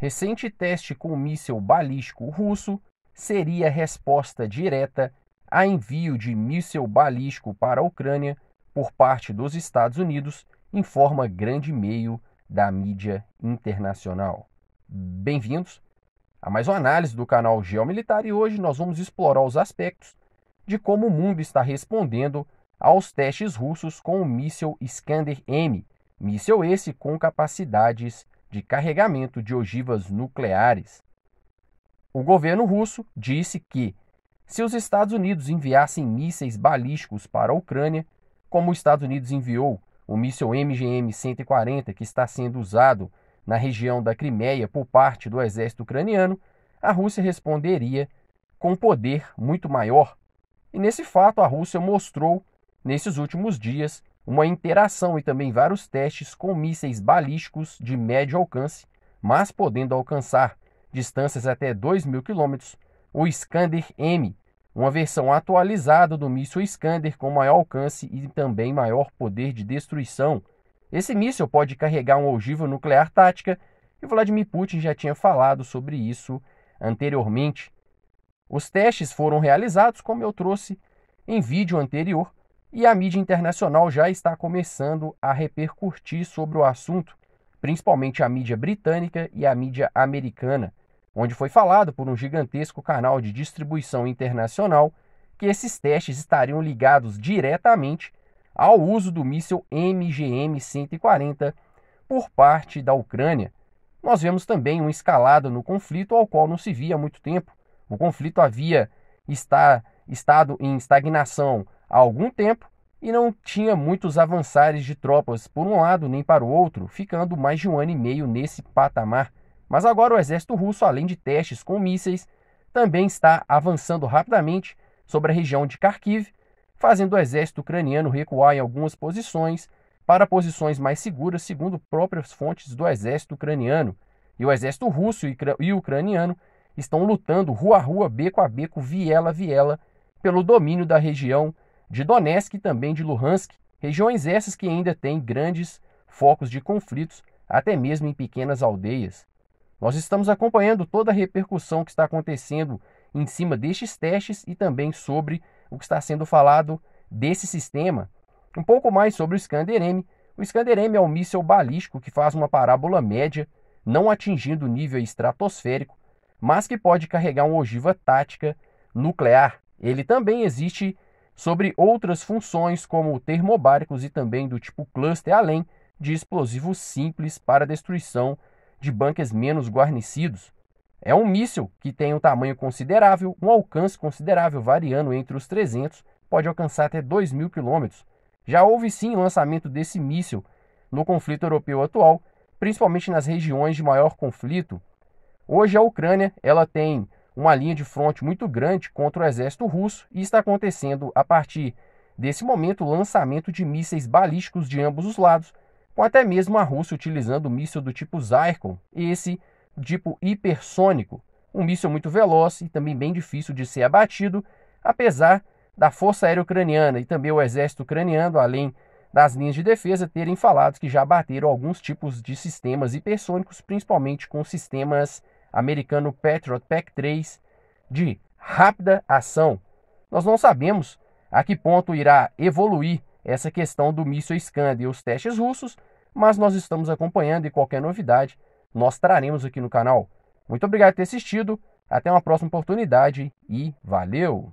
Recente teste com míssil balístico russo seria resposta direta a envio de míssil balístico para a Ucrânia por parte dos Estados Unidos, informa grande meio da mídia internacional. Bem-vindos a mais uma análise do canal Geomilitar e hoje nós vamos explorar os aspectos de como o mundo está respondendo aos testes russos com o míssil Iskander M, míssil esse com capacidades de carregamento de ogivas nucleares. O governo russo disse que, se os Estados Unidos enviassem mísseis balísticos para a Ucrânia, como os Estados Unidos enviou o míssil MGM-140 que está sendo usado na região da Crimeia por parte do exército ucraniano, a Rússia responderia com poder muito maior. E nesse fato, a Rússia mostrou, nesses últimos dias, uma interação e também vários testes com mísseis balísticos de médio alcance, mas podendo alcançar distâncias até 2 mil quilômetros, o Scander M, uma versão atualizada do míssil Scander com maior alcance e também maior poder de destruição. Esse míssil pode carregar um ogiva nuclear tática e Vladimir Putin já tinha falado sobre isso anteriormente. Os testes foram realizados, como eu trouxe em vídeo anterior, e a mídia internacional já está começando a repercutir sobre o assunto, principalmente a mídia britânica e a mídia americana, onde foi falado por um gigantesco canal de distribuição internacional que esses testes estariam ligados diretamente ao uso do míssil MGM-140 por parte da Ucrânia. Nós vemos também uma escalada no conflito ao qual não se via há muito tempo. O conflito havia está, estado em estagnação há algum tempo e não tinha muitos avançares de tropas por um lado nem para o outro, ficando mais de um ano e meio nesse patamar. Mas agora o exército russo, além de testes com mísseis, também está avançando rapidamente sobre a região de Kharkiv, fazendo o exército ucraniano recuar em algumas posições para posições mais seguras, segundo próprias fontes do exército ucraniano. E o exército russo e ucraniano estão lutando rua a rua, beco a beco, viela a viela, pelo domínio da região de Donetsk e também de Luhansk, regiões essas que ainda têm grandes focos de conflitos, até mesmo em pequenas aldeias. Nós estamos acompanhando toda a repercussão que está acontecendo em cima destes testes e também sobre o que está sendo falado desse sistema. Um pouco mais sobre o Scandereme. O Scandereme é um míssil balístico que faz uma parábola média, não atingindo o nível estratosférico, mas que pode carregar uma ogiva tática nuclear. Ele também existe sobre outras funções como termobáricos e também do tipo cluster, além de explosivos simples para destruição de bunkers menos guarnecidos. É um míssil que tem um tamanho considerável, um alcance considerável, variando entre os 300, pode alcançar até 2 mil quilômetros. Já houve sim o lançamento desse míssil no conflito europeu atual, principalmente nas regiões de maior conflito. Hoje a Ucrânia ela tem uma linha de fronte muito grande contra o exército russo e está acontecendo a partir desse momento o lançamento de mísseis balísticos de ambos os lados, com até mesmo a Rússia utilizando o míssil do tipo Zircon, esse tipo hipersônico, um míssil muito veloz e também bem difícil de ser abatido, apesar da Força Aérea Ucraniana e também o Exército Ucraniano, além das linhas de defesa, terem falado que já bateram alguns tipos de sistemas hipersônicos, principalmente com sistemas americano Patriot PAC-3 de rápida ação. Nós não sabemos a que ponto irá evoluir essa questão do míssil Scand e os testes russos, mas nós estamos acompanhando e qualquer novidade nós traremos aqui no canal. Muito obrigado por ter assistido, até uma próxima oportunidade e valeu!